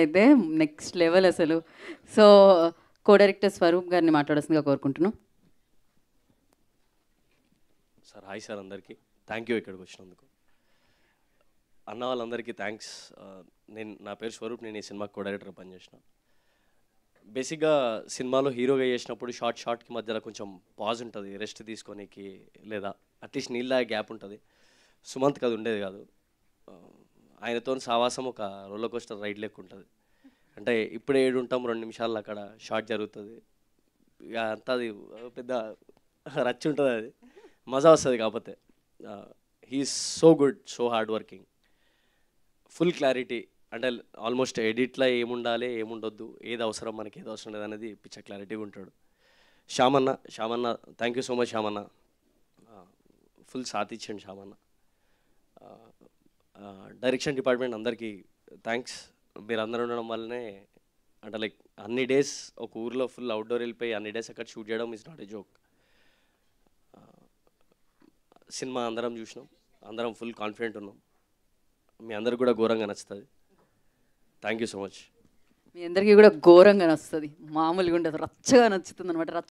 అయితే next level అసలు so co director Swaroop గారిని మాట్లాడాల్సిందిగా కోరుకుంటున్నాం సార్ హాయ్ సార్ అందరికీ థ్యాంక్ యూ ఇక్కడికి వచ్చినందుకు అన్న వాళ్ళందరికీ థ్యాంక్స్ నేను నా పేరు స్వరూప్ నేను ఈ సినిమా కో డైరెక్టర్ పనిచేసిన బేసిక్గా సినిమాలో హీరోగా చేసినప్పుడు షార్ట్ షార్ట్కి మధ్యలో కొంచెం పాజ్ ఉంటుంది రెస్ట్ తీసుకోనికి లేదా అట్లీస్ట్ నీళ్ళ గ్యాప్ ఉంటుంది సుమంత్కి అది ఉండేది కాదు ఆయనతో సావాసం ఒక రోలర్ కోస్టర్ రైడ్ లెక్క ఉంటుంది అంటే ఇప్పుడే ఏడు ఉంటాం రెండు నిమిషాల్లో అక్కడ షార్ట్ జరుగుతుంది అంతా అది పెద్ద రచ్చి ఉంటుంది అది మజా వస్తుంది కాకపోతే he so good so hard working full clarity అంటే ఆల్మోస్ట్ ఎడిట్లో ఏముండాలి ఏముండొద్దు ఏది అవసరం మనకి ఏది అవసరం లేదు అనేది పిచ్చ క్లారిటీగా ఉంటాడు శ్యామన్న శ్యామన్న థ్యాంక్ యూ సో మచ్ శ్యామన్న ఫుల్ సాత్ శ్యామన్న డైరెక్షన్ డిపార్ట్మెంట్ అందరికీ థ్యాంక్స్ మీరు అందరూ ఉండడం వల్లనే అంటే లైక్ అన్ని డేస్ ఒక ఊర్లో ఫుల్ అవుట్డోర్ వెళ్ళిపోయి అన్ని డేస్ అక్కడ షూట్ చేయడం ఇస్ నాట్ ఏ జోక్ సినిమా అందరం చూసినాం అందరం ఫుల్ కాన్ఫిడెంట్ ఉన్నాం మీ అందరికి కూడా ఘోరంగా నచ్చుతుంది థ్యాంక్ యూ సో మచ్ మీ అందరికీ కూడా ఘోరంగా నచ్చుతుంది మామూలుగా ఉండదు రచ్చగా నచ్చుతుంది అనమాట